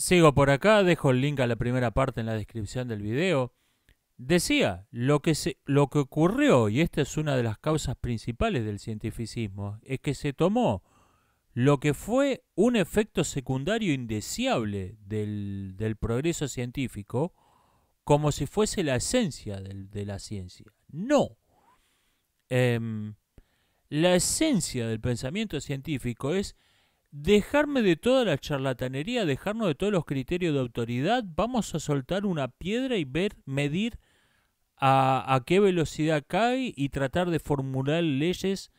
Sigo por acá, dejo el link a la primera parte en la descripción del video. Decía, lo que, lo que ocurrió, y esta es una de las causas principales del cientificismo, es que se tomó lo que fue un efecto secundario indeseable del, progreso científico como si fuese la esencia de la ciencia. No. Em, la esencia del pensamiento científico es dejarme de toda la charlatanería, dejarnos de todos los criterios de autoridad, vamos a soltar una piedra y ver, medir a, qué velocidad cae y tratar de formular leyes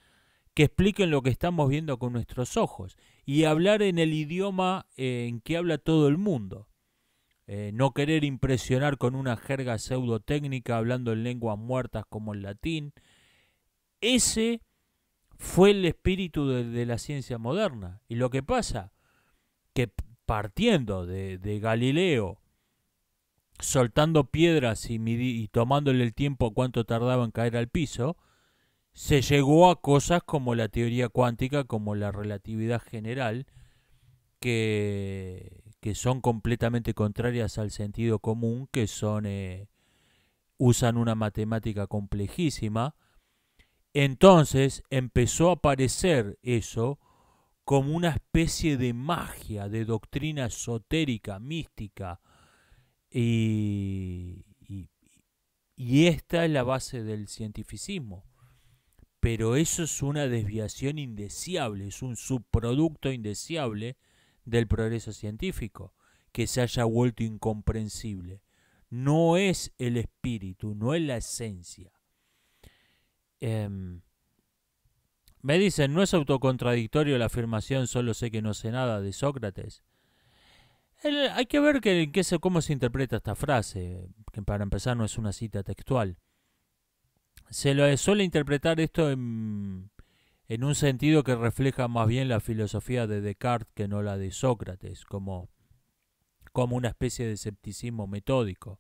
que expliquen lo que estamos viendo con nuestros ojos y hablar en el idioma eh, en que habla todo el mundo. Eh, no querer impresionar con una jerga pseudotécnica hablando en lenguas muertas como el latín. Ese fue el espíritu de, la ciencia moderna. Y lo que pasa, que partiendo de, Galileo, soltando piedras y, y, tomándole el tiempo cuánto tardaba en caer al piso, se llegó a cosas como la teoría cuántica, como la relatividad general, que, que son completamente contrarias al sentido común, que son... Eh, usan una matemática complejísima, entonces empezó a aparecer eso como una especie de magia, de doctrina esotérica, mística, y, esta es la base del cientificismo. Pero eso es una desviación indeseable, es un subproducto indeseable del progreso científico, que se haya vuelto incomprensible. No es el espíritu, no es la esencia. Em, me dicen, ¿no es autocontradictorio la afirmación solo sé que no sé nada de Sócrates? hay que ver cómo se interpreta esta frase, que para empezar no es una cita textual. Se suele interpretar esto en, un sentido que refleja más bien la filosofía de Descartes que no la de Sócrates, como, como una especie de escepticismo metódico.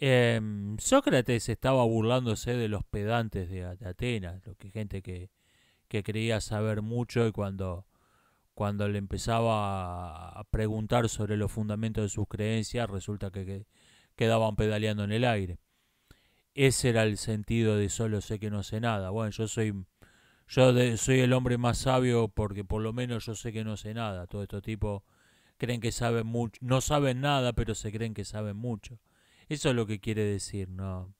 Eh, Sócrates estaba burlándose de los pedantes de, Atenas, lo que gente que, creía saber mucho y cuando, cuando le empezaba a preguntar sobre los fundamentos de sus creencias, resulta que, quedaban pedaleando en el aire. Ese era el sentido de solo sé que no sé nada. Bueno, yo soy yo soy el hombre más sabio porque por lo menos yo sé que no sé nada. Todo este tipo creen que saben mucho, no saben nada, pero se creen que saben mucho. Eso es lo que quiere decir, ¿no?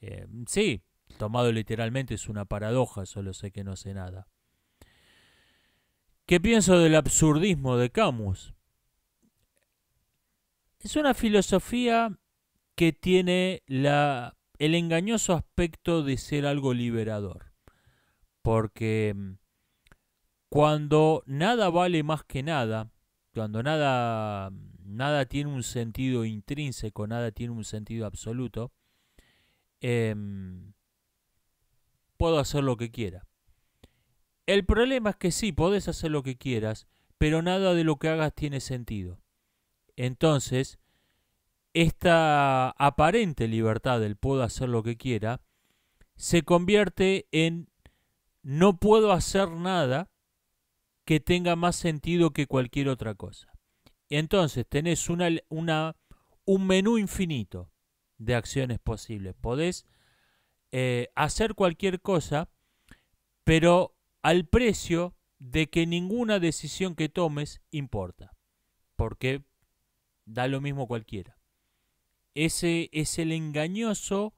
Eh, sí, tomado literalmente es una paradoja, solo sé que no sé nada. ¿Qué pienso del absurdismo de Camus? Es una filosofía que tiene la, el engañoso aspecto de ser algo liberador, porque mm, cuando nada vale más que nada, cuando nada mm, nada tiene un sentido intrínseco, nada tiene un sentido absoluto, em, puedo hacer lo que quiera. El problema es que sí, podés hacer lo que quieras, pero nada de lo que hagas tiene sentido. Entonces, esta aparente libertad del puedo hacer lo que quiera se convierte en no puedo hacer nada que tenga más sentido que cualquier otra cosa. Y Entonces tenés una, un menú infinito de acciones posibles. Podés eh, hacer cualquier cosa, pero al precio de que ninguna decisión que tomes importa, porque da lo mismo cualquiera. Ese es el engañoso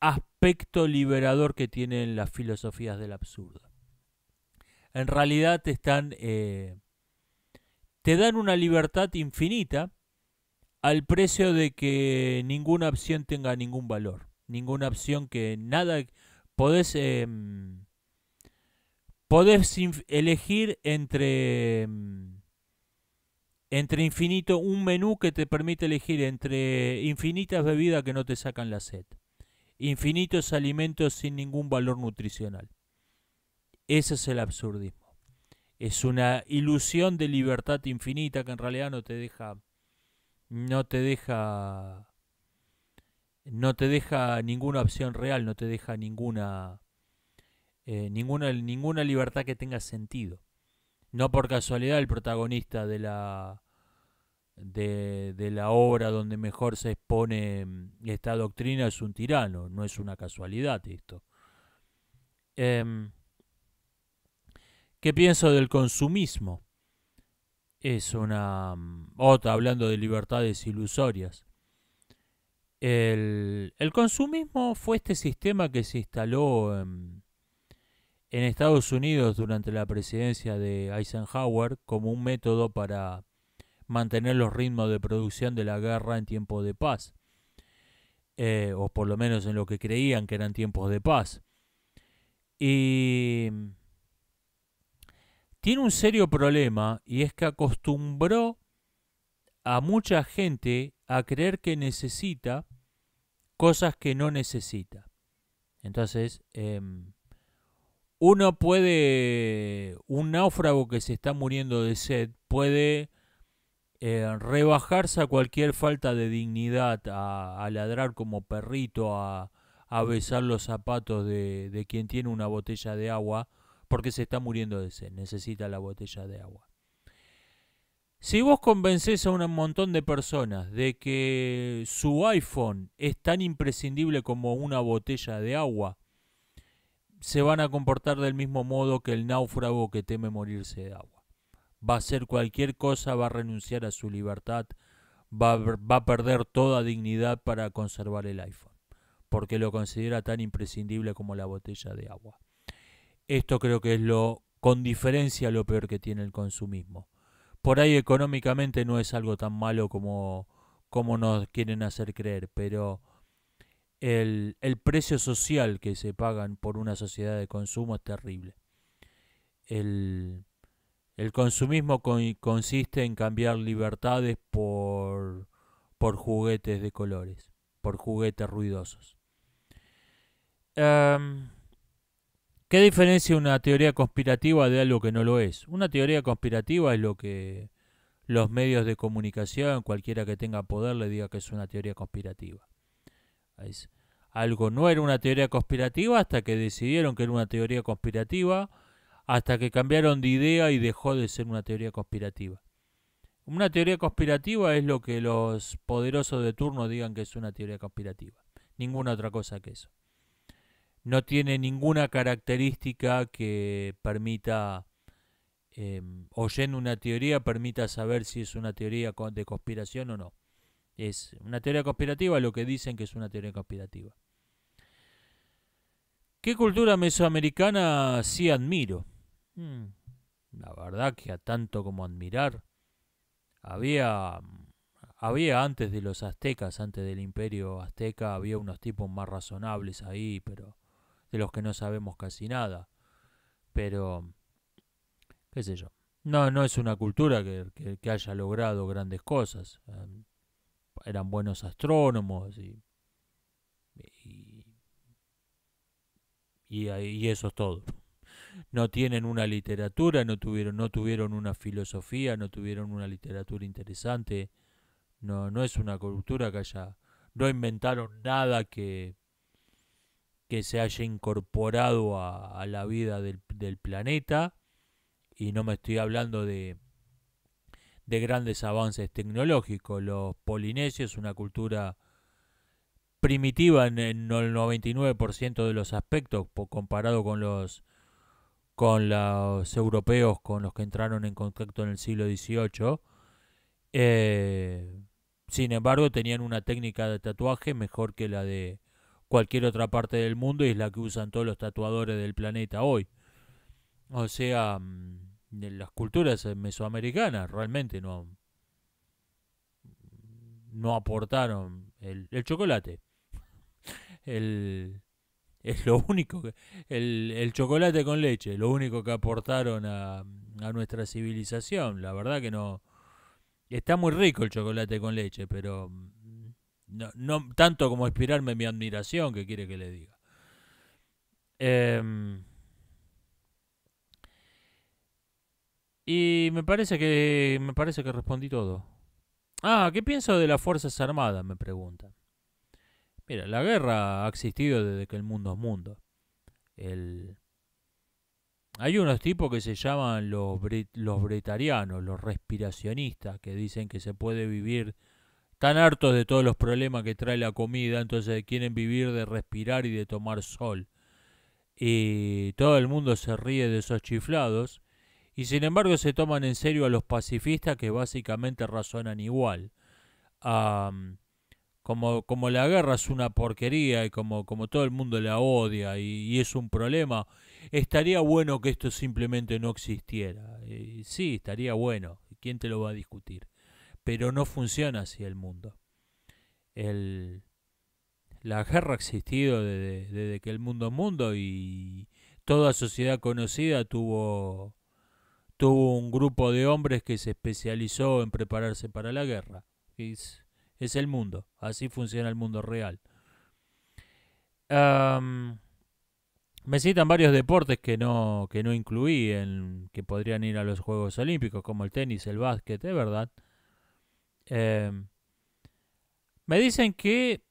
aspecto liberador que tienen las filosofías del absurdo. En realidad están eh, te dan una libertad infinita al precio de que ninguna opción tenga ningún valor. Ninguna opción que nada... Podés, em, elegir entre, em, entre infinito un menú que te permite elegir entre infinitas bebidas que no te sacan la sed. Infinitos alimentos sin ningún valor nutricional. Ese es el absurdismo es una ilusión de libertad infinita que en realidad no te deja no te deja no te deja ninguna opción real, no te deja ninguna eh, ninguna ninguna libertad que tenga sentido. No por casualidad el protagonista de la de, de la obra donde mejor se expone mm, esta doctrina es un tirano, no es una casualidad esto. Em, ¿Qué pienso del consumismo? Es una mm, otra hablando de libertades ilusorias. El, consumismo fue este sistema que se instaló em, en, Estados Unidos durante la presidencia de Eisenhower como un método para mantener los ritmos de producción de la guerra en tiempo de paz, eh, o por lo menos en lo que creían que eran tiempos de paz. Y tiene un serio problema y es que acostumbró a mucha gente a creer que necesita cosas que no necesita. Entonces, em, uno puede, un náufrago que se está muriendo de sed, puede eh, rebajarse a cualquier falta de dignidad, a, ladrar como perrito, a, besar los zapatos de quien tiene una botella de agua, porque se está muriendo de sed, necesita la botella de agua. Si vos convences a un montón de personas de que su iPhone es tan imprescindible como una botella de agua, se van a comportar del mismo modo que el náufrago que teme morirse de agua. Va a hacer cualquier cosa, va a renunciar a su libertad, va a, va a perder toda dignidad para conservar el iPhone, porque lo considera tan imprescindible como la botella de agua. Esto creo que es lo, con diferencia, lo peor que tiene el consumismo. Por ahí económicamente no es algo tan malo como, como nos quieren hacer creer, pero el, precio social que se pagan por una sociedad de consumo es terrible. El, consumismo consiste en cambiar libertades por, por juguetes de colores, por juguetes ruidosos. Em, ¿Qué diferencia una teoría conspirativa de algo que no lo es? Una teoría conspirativa es lo que los medios de comunicación, cualquiera que tenga poder, le diga que es una teoría conspirativa. algo no era una teoría conspirativa hasta que decidieron que era una teoría conspirativa, hasta que cambiaron de idea y dejó de ser una teoría conspirativa. Una teoría conspirativa es lo que los poderosos de turno digan que es una teoría conspirativa. Ninguna otra cosa que eso no tiene ninguna característica que permita, eh, em, oyendo una teoría, permita saber si es una teoría de conspiración o no. Es una teoría conspirativa lo que dicen que es una teoría conspirativa. ¿Qué cultura mesoamericana sí admiro? Hmm, la verdad que a tanto como admirar. Había, había antes de los aztecas, antes del imperio azteca, había unos tipos más razonables ahí, pero los que no sabemos casi nada. Pero, qué sé yo. No, no es una cultura que, haya logrado grandes cosas. Em, eran buenos astrónomos y, y, y, eso es todo. No tienen una literatura, no tuvieron, no tuvieron una filosofía, no tuvieron una literatura interesante. no es una cultura que haya... No inventaron nada que, que se haya incorporado a, la vida del, planeta. Y no me estoy hablando de, grandes avances tecnológicos. Los polinesios, una cultura primitiva en el 99% de los aspectos comparado con los con los europeos con los que entraron en contacto en el siglo XVIII. Eh, sin embargo, tenían una técnica de tatuaje mejor que la de cualquier otra parte del mundo y es la que usan todos los tatuadores del planeta hoy. O sea, mm, las culturas mesoamericanas realmente no, no aportaron el, el chocolate. El, es lo único que, el, el, chocolate con leche, lo único que aportaron a, a, nuestra civilización. La verdad que no. Está muy rico el chocolate con leche, pero mm, no, tanto como inspirarme mi admiración, que quiere que le diga. Em, y me parece que me parece que respondí todo. Ah, ¿qué pienso de las Fuerzas Armadas? me preguntan. Mira, la guerra ha existido desde que el mundo es mundo. El... Hay unos tipos que se llaman los, los bretarianos, los respiracionistas, que dicen que se puede vivir están hartos de todos los problemas que trae la comida, entonces quieren vivir de respirar y de tomar sol. Y todo el mundo se ríe de esos chiflados, y sin embargo se toman en serio a los pacifistas que básicamente razonan igual. como, la guerra es una porquería y como, como todo el mundo la odia y, es un problema, estaría bueno que esto simplemente no existiera. Eh, sí, estaría bueno. ¿Quién te lo va a discutir? pero no funciona así el mundo. El, la guerra ha existido desde, que el mundo es mundo y toda sociedad conocida tuvo, tuvo un grupo de hombres que se especializó en prepararse para la guerra. Es, es el mundo, así funciona el mundo real. me citan varios deportes que no, que no incluí, que podrían ir a los Juegos Olímpicos, como el tenis, el básquet, es verdad. Em, me dicen que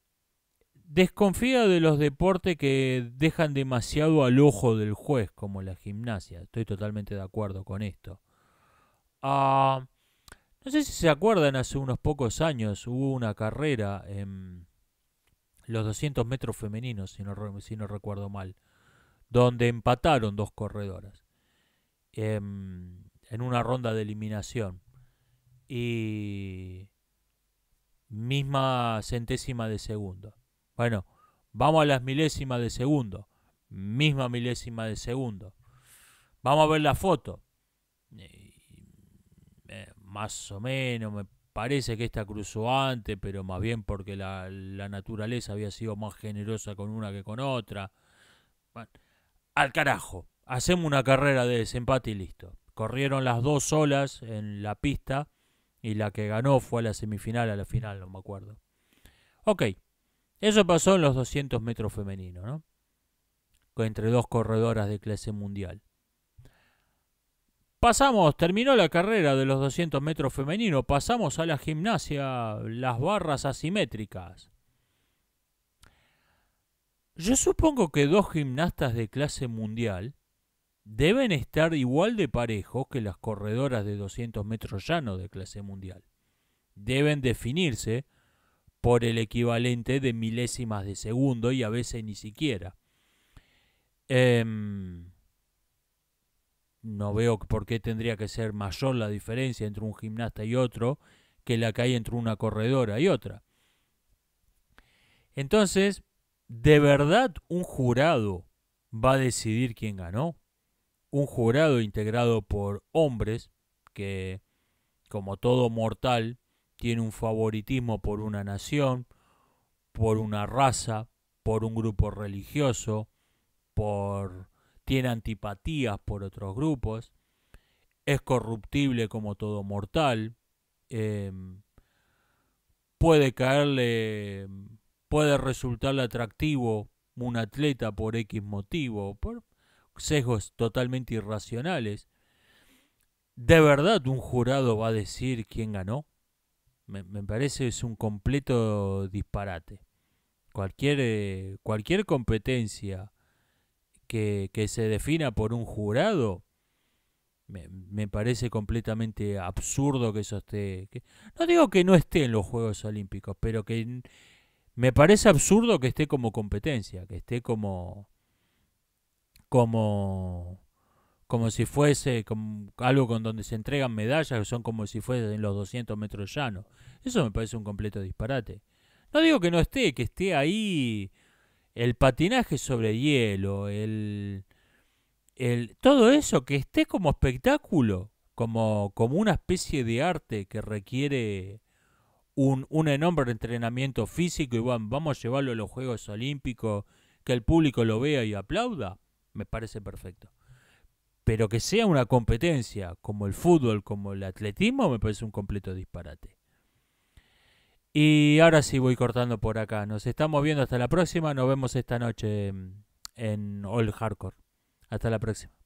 desconfía de los deportes que dejan demasiado al ojo del juez, como la gimnasia. Estoy totalmente de acuerdo con esto. Ah, no sé si se acuerdan, hace unos pocos años hubo una carrera en los 200 metros femeninos, si no, recuerdo mal, donde empataron dos corredoras em, en una ronda de eliminación y misma centésima de segundo. Bueno, vamos a las milésimas de segundo, misma milésima de segundo. Vamos a ver la foto. Eh, más o menos, me parece que esta cruzó antes, pero más bien porque la, naturaleza había sido más generosa con una que con otra. al carajo, hacemos una carrera de desempate y listo. Corrieron las dos olas en la pista y la que ganó fue a la semifinal, a la final, no me acuerdo. Ok, eso pasó en los 200 metros femeninos, ¿no? Entre dos corredoras de clase mundial. Pasamos, terminó la carrera de los 200 metros femeninos, pasamos a la gimnasia, las barras asimétricas. Yo supongo que dos gimnastas de clase mundial deben estar igual de parejos que las corredoras de 200 metros llanos de clase mundial. Deben definirse por el equivalente de milésimas de segundo y a veces ni siquiera. Em, no veo por qué tendría que ser mayor la diferencia entre un gimnasta y otro que la que hay entre una corredora y otra. Entonces, ¿de verdad un jurado va a decidir quién ganó? un jurado integrado por hombres que, como todo mortal, tiene un favoritismo por una nación, por una raza, por un grupo religioso, por tiene antipatías por otros grupos, es corruptible como todo mortal, em, puede caerle, puede resultarle atractivo un atleta por X motivo, por, sesgos totalmente irracionales. ¿De verdad un jurado va a decir quién ganó? Me, parece es un completo disparate. Cualquier, eh, cualquier competencia que, se defina por un jurado, me, parece completamente absurdo que eso esté... no digo que no esté en los Juegos Olímpicos, pero que me parece absurdo que esté como competencia, que esté como como, como si fuese algo con donde se entregan medallas que son como si fuesen los 200 metros llanos. Eso me parece un completo disparate. No digo que no esté, que esté ahí el patinaje sobre hielo, el, todo eso que esté como espectáculo, como, como una especie de arte que requiere un, un enorme entrenamiento físico y bueno, vamos a llevarlo a los Juegos Olímpicos, que el público lo vea y aplauda me parece perfecto. Pero que sea una competencia como el fútbol, como el atletismo, me parece un completo disparate. Y ahora sí voy cortando por acá. Nos estamos viendo hasta la próxima. Nos vemos esta noche en All Hardcore. Hasta la próxima.